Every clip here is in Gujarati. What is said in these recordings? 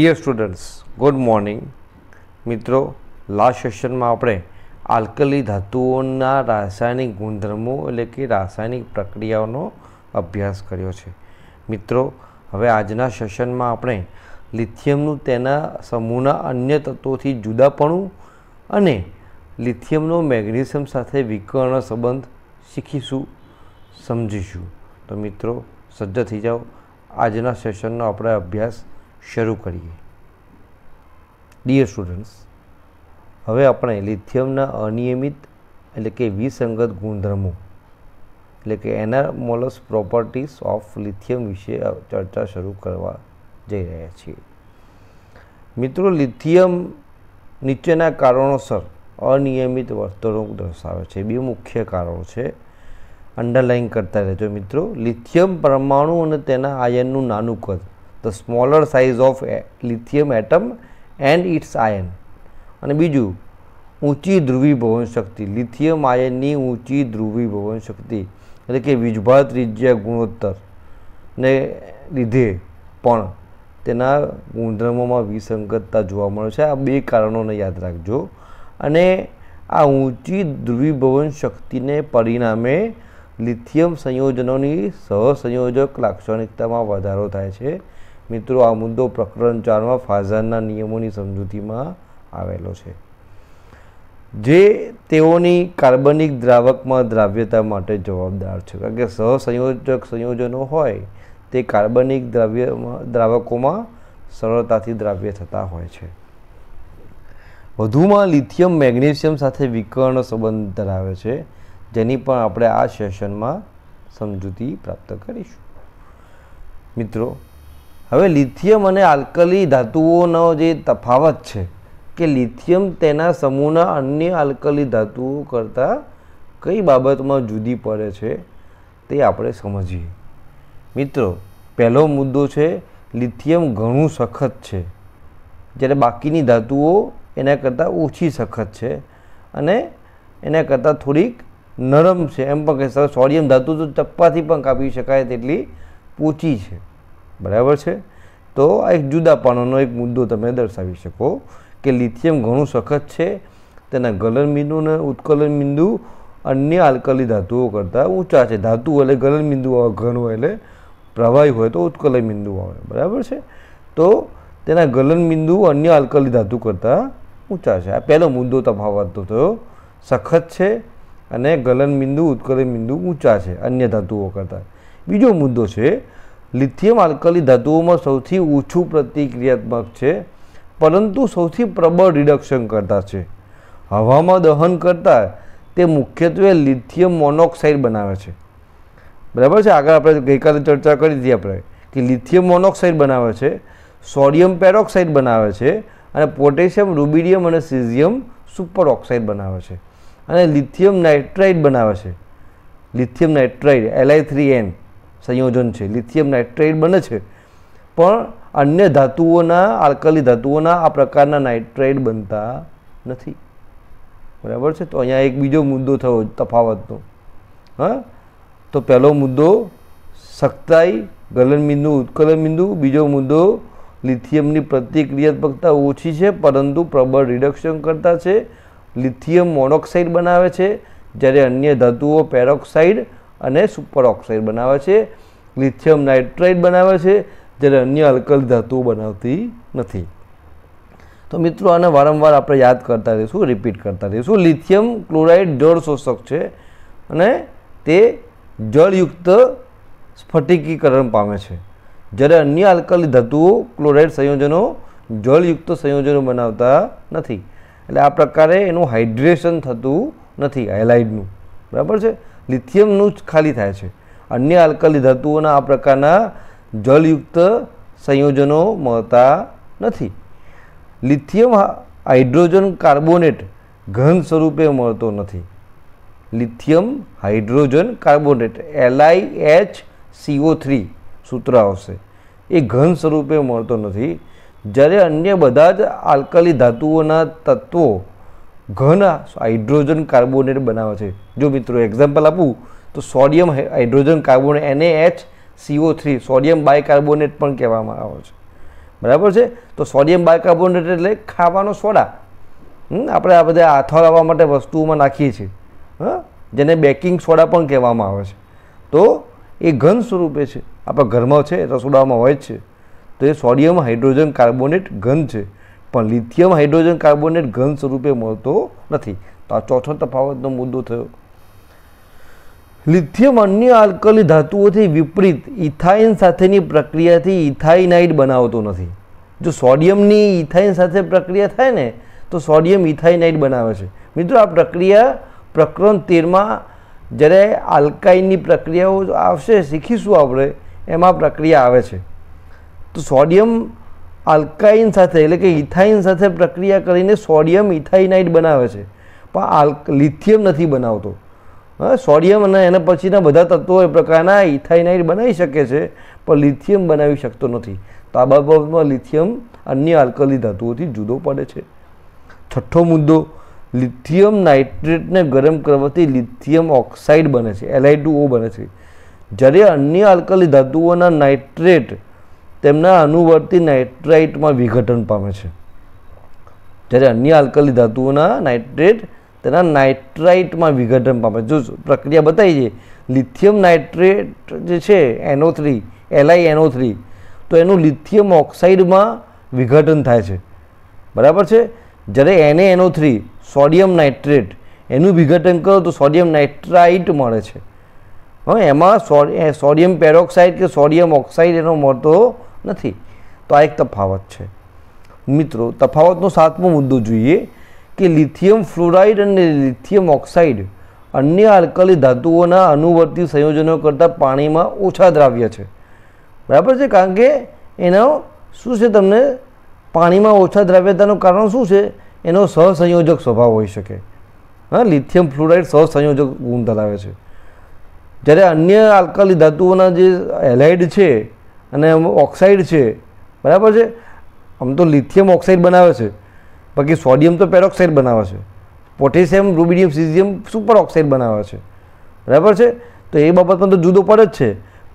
ડિયર સ્ટુડન્ટ્સ ગુડ મોર્નિંગ મિત્રો લાસ્ટ સેશનમાં આપણે આલ્કલી ધાતુઓના રાસાયણિક ગુણધર્મો એટલે કે રાસાયણિક પ્રક્રિયાઓનો અભ્યાસ કર્યો છે મિત્રો હવે આજના સેશનમાં આપણે લિથિયમનું તેના સમૂહના અન્ય તત્વોથી જુદાપણું અને લિથિયમનો મેગ્નેશિયમ સાથે વિકર્ણ સંબંધ શીખીશું સમજીશું તો મિત્રો સજ્જ થઈ જાઓ આજના સેશનનો આપણે અભ્યાસ શરૂ કરીએ ડિયર સ્ટુડન્ટ્સ હવે આપણે લિથિયમના અનિયમિત એટલે કે વિસંગત ગુણધર્મો એટલે કે એનામોલસ પ્રોપર્ટીસ ઓફ લિથિયમ વિશે ચર્ચા શરૂ કરવા જઈ રહ્યા છીએ મિત્રો લિથિયમ નીચેના કારણોસર અનિયમિત વર્તણૂક દર્શાવે છે બે મુખ્ય કારણો છે અંડરલાઇન કરતા રહેજો મિત્રો લિથિયમ પરમાણુ અને તેના આયનનું નાનું કદ the smaller size of lithium atom and its ion અને બીજું ઊંચી ધ્રુવીભવન શક્તિ લિથિયમ આયનની ઊંચી ધ્રુવીભવન શક્તિ એટલે કે વીજભાર ત્રિજ્યા ગુણોત્તરને લીધે પણ તેના ગુણધર્મોમાં વિસંગતતા જોવા મળે છે આ બે કારણોને યાદ રાખજો અને આ ઊંચી ધ્રુવીભવન શક્તિને પરિણામે લિથિયમ સંયોજનોની સહસંયોજક લાક્ષણિકતામાં વધારો થાય છે મિત્રો આ મુદ્દો પ્રકરણ ચારમાં ફાઝાનના નિયમોની સમજૂતીમાં આવેલો છે જે તેઓની કાર્બનિક દ્રાવકમાં દ્રાવ્યતા માટે જવાબદાર છે કારણ કે સહસંયોજક સંયોજનો હોય તે કાર્બનિક દ્રાવ્યમાં દ્રાવકોમાં સરળતાથી દ્રાવ્ય થતા હોય છે વધુમાં લિથિયમ મેગ્નેશિયમ સાથે વિકર્ણ સંબંધ ધરાવે છે જેની પણ આપણે આ સેશનમાં સમજૂતી પ્રાપ્ત કરીશું મિત્રો હવે લિથિયમ અને આલ્કલી ધાતુઓનો જે તફાવત છે કે લિથિયમ તેના સમૂહના અન્ય આલ્કલી ધાતુઓ કરતાં કઈ બાબતમાં જુદી પડે છે તે આપણે સમજીએ મિત્રો પહેલો મુદ્દો છે લિથિયમ ઘણું સખત છે જ્યારે બાકીની ધાતુઓ એના કરતાં ઓછી સખત છે અને એના કરતાં થોડીક નરમ છે એમ પણ કહી શકાય સોડિયમ ધાતુ તો ચપ્પાથી પણ કાપી શકાય તેટલી પોચી છે બરાબર છે તો આ એક જુદાપાનોનો એક મુદ્દો તમે દર્શાવી શકો કે લિથિયમ ઘણું સખત છે તેના ગલન બિંદુ અને ઉત્કલન બિંદુ અન્ય આલ્કલી ધાતુઓ કરતાં ઊંચા છે ધાતુ એટલે ગલન બિંદુ ઘણું એટલે પ્રવાહી હોય તો ઉત્કલન બિંદુ આવે બરાબર છે તો તેના ગલન બિંદુ અન્ય આલ્કલી ધાતુ કરતાં ઊંચા છે આ પહેલો મુદ્દો તફાવત તો થયો સખત છે અને ગલન બિંદુ ઉત્કલન બિંદુ ઊંચા છે અન્ય ધાતુઓ કરતાં બીજો મુદ્દો છે લિથિયમ આલ્કલી ધાતુઓમાં સૌથી ઓછું પ્રતિક્રિયાત્મક છે પરંતુ સૌથી પ્રબળ રિડક્શન કરતા છે હવામાં દહન કરતાં તે મુખ્યત્વે લિથિયમ મોનોક્સાઇડ બનાવે છે બરાબર છે આગળ આપણે ગઈકાલે ચર્ચા કરી હતી આપણે કે લિથિયમ મોનોક્સાઇડ બનાવે છે સોડિયમ પેરોક્સાઇડ બનાવે છે અને પોટેશિયમ રુબિડિયમ અને સિઝિયમ સુપર ઓક્સાઇડ બનાવે છે અને લિથિયમ નાઇટ્રાઇડ બનાવે છે lithium nitride LI three N સંયોજન છે લિથિયમ નાઇટ્રેટ બને છે પણ અન્ય ધાતુઓના આલ્કલી ધાતુઓના આ પ્રકારના નાઇટ્રેટ બનતા નથી બરાબર છે તો અહીંયા એક બીજો મુદ્દો થયો તફાવતનો હા તો પહેલો મુદ્દો સખ્તાઈ ગલન બિંદુ ઉત્કલન બિંદુ બીજો મુદ્દો લિથિયમની પ્રતિક્રિયાત્મકતા ઓછી છે પરંતુ પ્રબળ રિડક્શન કરતા છે લિથિયમ મોનોક્સાઇડ બનાવે છે જ્યારે અન્ય ધાતુઓ પેરોક્સાઇડ અને સુપર ઓક્સાઇડ બનાવે છે લિથિયમ નાઇટ્રાઇડ બનાવે છે જ્યારે અન્ય અલ્કલ ધાતુઓ બનાવતી નથી તો મિત્રો આને વારંવાર આપણે યાદ કરતા રહીશું રિપીટ કરતા રહીશું લિથિયમ ક્લોરાઇડ જળ શોષક છે અને તે જળયુક્ત સ્ફટિકીકરણ પામે છે જ્યારે અન્ય આલ્કલી ધાતુઓ ક્લોરાઇડ સંયોજનો જળયુક્ત સંયોજનો બનાવતા નથી એટલે આ પ્રકારે એનું હાઇડ્રેશન થતું નથી હાઇલાઇડનું બરાબર છે લિથિયમનું જ ખાલી થાય છે અન્ય આલ્કલી ધાતુઓના આ પ્રકારના જળયુક્ત સંયોજનો મળતા નથી લિથિયમ હાઇડ્રોજન કાર્બોનેટ ઘન સ્વરૂપે મળતો નથી lithium hydrogen carbonate LI H CO three સૂત્ર આવશે એ ઘન સ્વરૂપે મળતો નથી જ્યારે અન્ય બધા જ આલ્કલી ધાતુઓના તત્વો ઘન હાઇડ્રોજન કાર્બોનેટ બનાવે છે જો મિત્રો એક્ઝામ્પલ આપું તો સોડિયમ હાઇડ્રોજન કાર્બોનેટ એને H CO three sodium bicarbonate પણ કહેવામાં આવે છે બરાબર છે તો સોડિયમ બાયકાર્બોનેટ એટલે ખાવાનો સોડા આપણે આ બધા આથોરાવા માટે વસ્તુઓમાં નાખીએ છીએ હા જેને બેકિંગ સોડા પણ કહેવામાં આવે છે તો એ ઘન સ્વરૂપે છે આપણા ઘરમાં છે રસોડામાં હોય જ છે તો એ સોડિયમ હાઇડ્રોજન કાર્બોનેટ ઘન છે પણ લિથિયમ હાઇડ્રોજન કાર્બોનેટ ઘન સ્વરૂપે મળતો નથી તો આ ચોથો તફાવતનો મુદ્દો થયો લિથિયમ અન્ય આલ્કલી ધાતુઓથી વિપરીત ઇથાઇન સાથેની પ્રક્રિયાથી ઇથાઇનાઇડ બનાવતો નથી જો સોડિયમની ઇથાઇન સાથે પ્રક્રિયા થાય ને તો સોડિયમ ઇથાઇનાઇડ બનાવે છે મિત્રો આ પ્રક્રિયા પ્રકરણ તેરમાં જ્યારે આલ્કાઇનની પ્રક્રિયાઓ આવશે શીખીશું આપણે એમાં પ્રક્રિયા આવે છે તો સોડિયમ આલ્કાઇન સાથે એટલે કે ઇથાઇન સાથે પ્રક્રિયા કરીને સોડિયમ ઇથાઇનાઇટ બનાવે છે પણ આલ લિથિયમ નથી બનાવતો હા સોડિયમ અને એના પછીના બધા તત્વો એ પ્રકારના ઇથાઇનાઇટ બનાવી શકે છે પણ લિથિયમ બનાવી શકતો નથી તો આ બાબતમાં લિથિયમ અન્ય આલ્કલી ધાતુઓથી જુદો પડે છે છઠ્ઠો મુદ્દો લિથિયમ નાઇટ્રેટને ગરમ કરવાથી લિથિયમ ઓક્સાઇડ બને છે એલઆઈ ટુ ઓ બને છે જ્યારે અન્ય આલ્કલી ધાતુઓના નાઇટ્રેટ તેમના અનુવર્તી નાઇટ્રાઇટમાં વિઘટન પામે છે જ્યારે અન્ય આલ્કલી ધાતુઓના નાઇટ્રેટ તેના નાઇટ્રાઇટમાં વિઘટન પામે જો પ્રક્રિયા બતાવી છે લિથિયમ નાઇટ્રેટ જે છે એનો થ્રી એલઆઈ એનો થ્રી તો એનું લિથિયમ ઓક્સાઇડમાં વિઘટન થાય છે બરાબર છે જ્યારે એને એનો થ્રી સોડિયમ નાઇટ્રેટ એનું વિઘટન કરો તો સોડિયમ નાઇટ્રાઇટ મળે છે હવે એમાં સોડિયમ પેરોક્સાઇડ કે સોડિયમ ઓક્સાઇડ એનો મળતો નથી તો આ એક તફાવત છે મિત્રો તફાવતનો સાતમો મુદ્દો જોઈએ કે લિથિયમ ફ્લોરાઇડ અને લિથિયમ ઓક્સાઇડ અન્ય આલ્કલી ધાતુઓના અનુવર્તી સંયોજનો કરતાં પાણીમાં ઓછા દ્રાવ્ય છે બરાબર છે કારણ કે એનો શું છે તમને પાણીમાં ઓછા દ્રાવ્યતાનું કારણ શું છે એનો સહસંયોજક સ્વભાવ હોઈ શકે હા લિથિયમ ફ્લોરાઇડ સહસંયોજક ગુણ ધરાવે છે જ્યારે અન્ય આલ્કલી ધાતુઓના જે એલાઇડ છે અને ઓક્સાઇડ છે બરાબર છે આમ તો લિથિયમ ઓક્સાઇડ બનાવે છે બાકી સોડિયમ તો પેરોક્સાઇડ બનાવે છે potassium rubidium caesium super oxide બનાવે છે બરાબર છે તો એ બાબતમાં તો જુદો પડે જ છે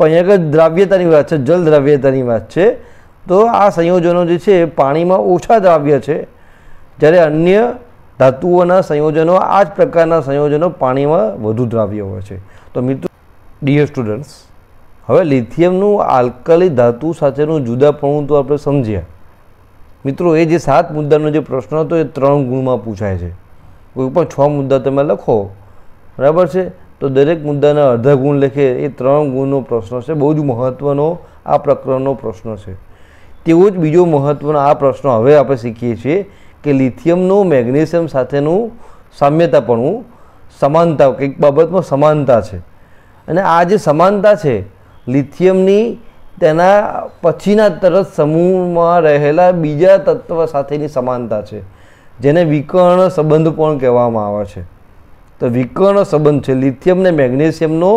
પણ અહીંયા આગળ દ્રાવ્યતાની વાત છે જલ દ્રાવ્યતાની વાત છે તો આ સંયોજનો જે છે પાણીમાં ઓછા દ્રાવ્ય છે જ્યારે અન્ય ધાતુઓના સંયોજનો આ જ પ્રકારના સંયોજનો પાણીમાં વધુ દ્રાવ્ય હોય છે તો મિત્રો ડિયર સ્ટુડન્ટ્સ હવે લિથિયમનું આલ્કલી ધાતુ સાથેનું જુદાપણું તો આપણે સમજ્યા મિત્રો એ જે સાત મુદ્દાનો જે પ્રશ્ન હતો એ ત્રણ ગુણમાં પૂછાય છે કોઈ પણ છ મુદ્દા તમે લખો બરાબર છે તો દરેક મુદ્દાના અડધા ગુણ લખે એ ત્રણ ગુણનો પ્રશ્ન છે બહુ જ મહત્ત્વનો આ પ્રકરણનો પ્રશ્ન છે તેવો જ બીજો મહત્ત્વનો આ પ્રશ્ન હવે આપણે શીખીએ છીએ કે લિથિયમનું મેગ્નેશિયમ સાથેનું સામ્યતાપણું સમાનતા કંઈક બાબતમાં સમાનતા છે અને આ જે સમાનતા છે લિથિયમની તેના પછીના તરત સમૂહમાં રહેલા બીજા તત્વ સાથેની સમાનતા છે જેને વિકર્ણ સંબંધ પણ કહેવામાં આવે છે તો વિકર્ણ સંબંધ છે લિથિયમ ને મેગ્નેશિયમનો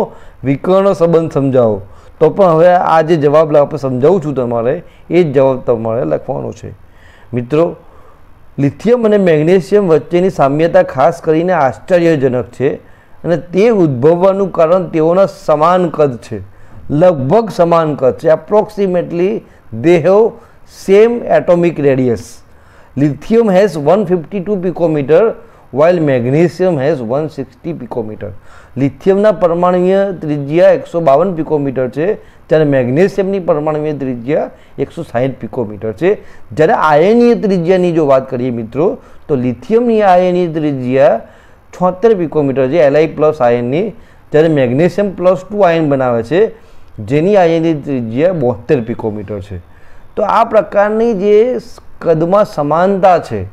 વિકર્ણ સંબંધ સમજાવો તો પણ હવે આ જે જવાબ આપણે સમજાવું છું તમારે એ જ જવાબ તમારે લખવાનો છે મિત્રો લિથિયમ અને મેગ્નેશિયમ વચ્ચેની સામ્યતા ખાસ કરીને આશ્ચર્યજનક છે અને તે ઉદ્ભવવાનું કારણ તેઓના સમાન કદ છે લગભગ સમાન કદ છે approximately atomic radius lithium has one fifty two picometre while magnesium has one sixty picometre લિથિયમના પરમાણુય ત્રિજ્યા એકસો બાવન પિકોમીટર છે ત્યારે મેગ્નેશિયમની પરમાણુય ત્રિજ્યા એકસો સાહીઠ પિકોમીટર છે જ્યારે આયનીય ત્રિજ્યાની જો વાત કરીએ મિત્રો તો લિથિયમની આયનીય ત્રિજ્યા છોતેર પિકોમીટર છે એલઆઈ પ્લસ આયનની જ્યારે મેગ્નેશિયમ પ્લસ ટુ આયન બનાવે છે જેની આઈએની ત્રિજ્યા બોતેર પિકોમીટર છે તો આ પ્રકારની જે કદમાં સમાનતા છે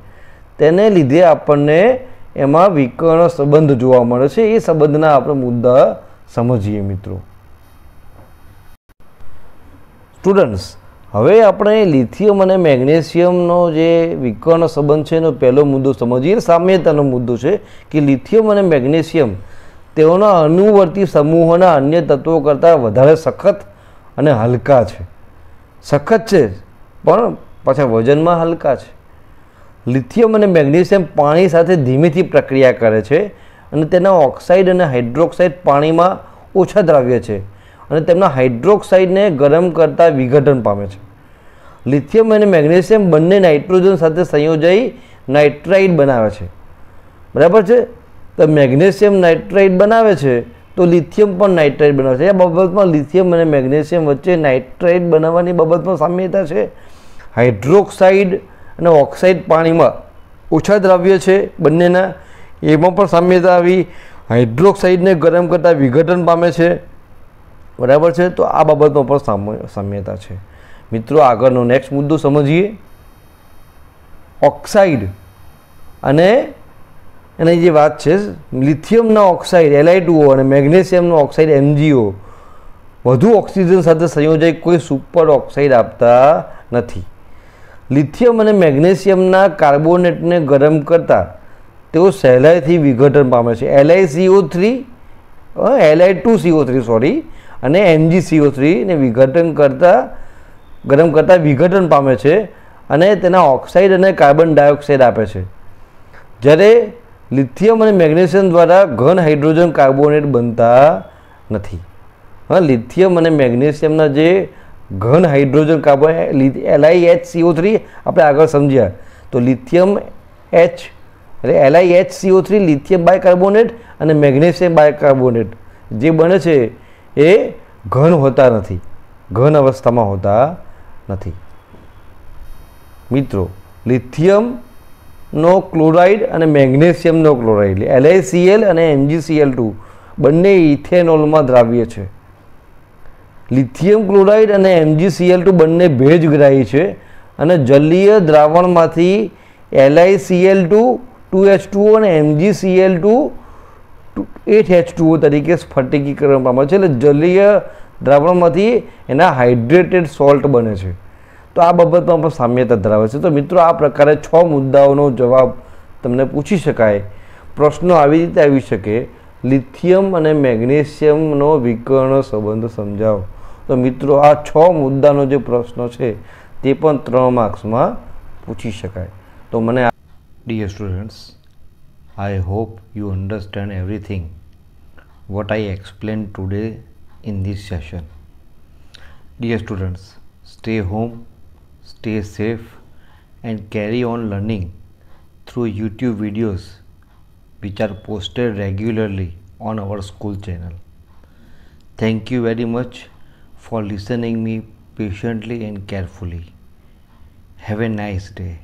તેને લીધે આપણને એમાં વિકર્ણ સંબંધ જોવા મળે છે એ સંબંધના આપણે મુદ્દા સમજીએ મિત્રો સ્ટુડન્ટ્સ હવે આપણે લિથિયમ અને મેગ્નેશિયમનો જે વિકર્ણ સંબંધ છે એનો પહેલો મુદ્દો સમજીએ સામ્યતાનો મુદ્દો છે કે લિથિયમ અને મેગ્નેશિયમ તેઓના અનુવર્તી સમૂહોના અન્ય તત્વો કરતાં વધારે સખત અને હલકા છે સખત છે પણ પાછા વજનમાં હલકા છે લિથિયમ અને મેગ્નેશિયમ પાણી સાથે ધીમેથી પ્રક્રિયા કરે છે અને તેના ઓક્સાઇડ અને હાઇડ્રોક્સાઇડ પાણીમાં ઓછા દ્રાવ્ય છે અને તેમના હાઇડ્રોક્સાઇડને ગરમ કરતાં વિઘટન પામે છે લિથિયમ અને મેગ્નેશિયમ બંને નાઇટ્રોજન સાથે સંયોજાઈ નાઇટ્રાઇડ બનાવે છે બરાબર છે તો મેગ્નેશિયમ નાઇટ્રાઇડ બનાવે છે તો લિથિયમ પણ નાઇટ્રાઇટ બનાવે છે એ બાબતમાં લિથિયમ અને મેગ્નેશિયમ વચ્ચે નાઇટ્રાઇટ બનાવવાની બાબતમાં સામ્યતા છે હાઇડ્રોક્સાઇડ અને ઓક્સાઇડ પાણીમાં ઓછા દ્રાવ્ય છે બંનેના એમાં પણ સામ્યતા આવી હાઇડ્રોક્સાઇડને ગરમ કરતાં વિઘટન પામે છે બરાબર છે તો આ બાબતમાં પણ સામ્યતા છે મિત્રો આગળનો નેક્સ્ટ મુદ્દો સમજીએ ઓક્સાઇડ અને અને જે વાત છે લિથિયમના ઓક્સાઇડ એલઆઈ અને મેગ્નેશિયમનો ઓક્સાઇડ એમજીઓ વધુ ઓક્સિજન સાથે સંયોજાઈ કોઈ સુપર ઓક્સાઇડ આપતા નથી લિથિયમ અને મેગ્નેશિયમના કાર્બોનેટને ગરમ કરતાં તેઓ સહેલાઈથી વિઘટન પામે છે LI CO three LI two CO three sorry અને એનજી સીઓ થ્રીને વિઘટન કરતાં ગરમ કરતાં વિઘટન પામે છે અને તેના ઓક્સાઇડ અને કાર્બન ડાયોક્સાઇડ આપે છે જ્યારે લિથિયમ અને મેગ્નેશિયમ દ્વારા ઘન હાઇડ્રોજન કાર્બોનેટ બનતા નથી હા લિથિયમ અને મેગ્નેશિયમના જે ઘન hydrogen carbonate LI H CO three આપણે આગળ સમજ્યા તો લિથિયમ એચ એટલે LI H CO three lithium bicarbonate અને મેગ્નેશિયમ બાય કાર્બોનેટ જે બને છે એ ઘન હોતા નથી ઘન અવસ્થામાં હોતા નથી મિત્રો લિથિયમ નો ક્લોરાઇડ અને મેગ્નેશિયમનો ક્લોરાઇડ એલઆઈસીએલ અને એમજીસીએલ ટુ બંને ઇથેનોલમાં દ્રાવ્ય છે લિથિયમ ક્લોરાઇડ અને એમજીસીએલ ટુ બંને ભેજ ભેજગ્રાહી છે અને જલીય દ્રાવણમાંથી LICL two two H two અને MGCL two eight H two O તરીકે સ્ફટિકીકરણ પામે છે એટલે જલીય દ્રાવણમાંથી એના હાઇડ્રેટેડ સોલ્ટ બને છે તો આ બાબતમાં પણ સામ્યતા ધરાવે છે તો મિત્રો આ પ્રકારે છ મુદ્દાઓનો જવાબ તમને પૂછી શકાય પ્રશ્નો આવી રીતે આવી શકે લિથિયમ અને મેગ્નેશિયમનો વિકર્ણ સંબંધ સમજાવો તો મિત્રો આ છ મુદ્દાનો જે પ્રશ્ન છે તે પણ ત્રણ માર્ક્સમાં પૂછી શકાય તો મને dear students I hope you understand everything what I explained today in this session Dear students stay home stay safe and carry on learning through YouTube videos which are posted regularly on our school channel. Thank you very much for listening me patiently and carefully. Have a nice day.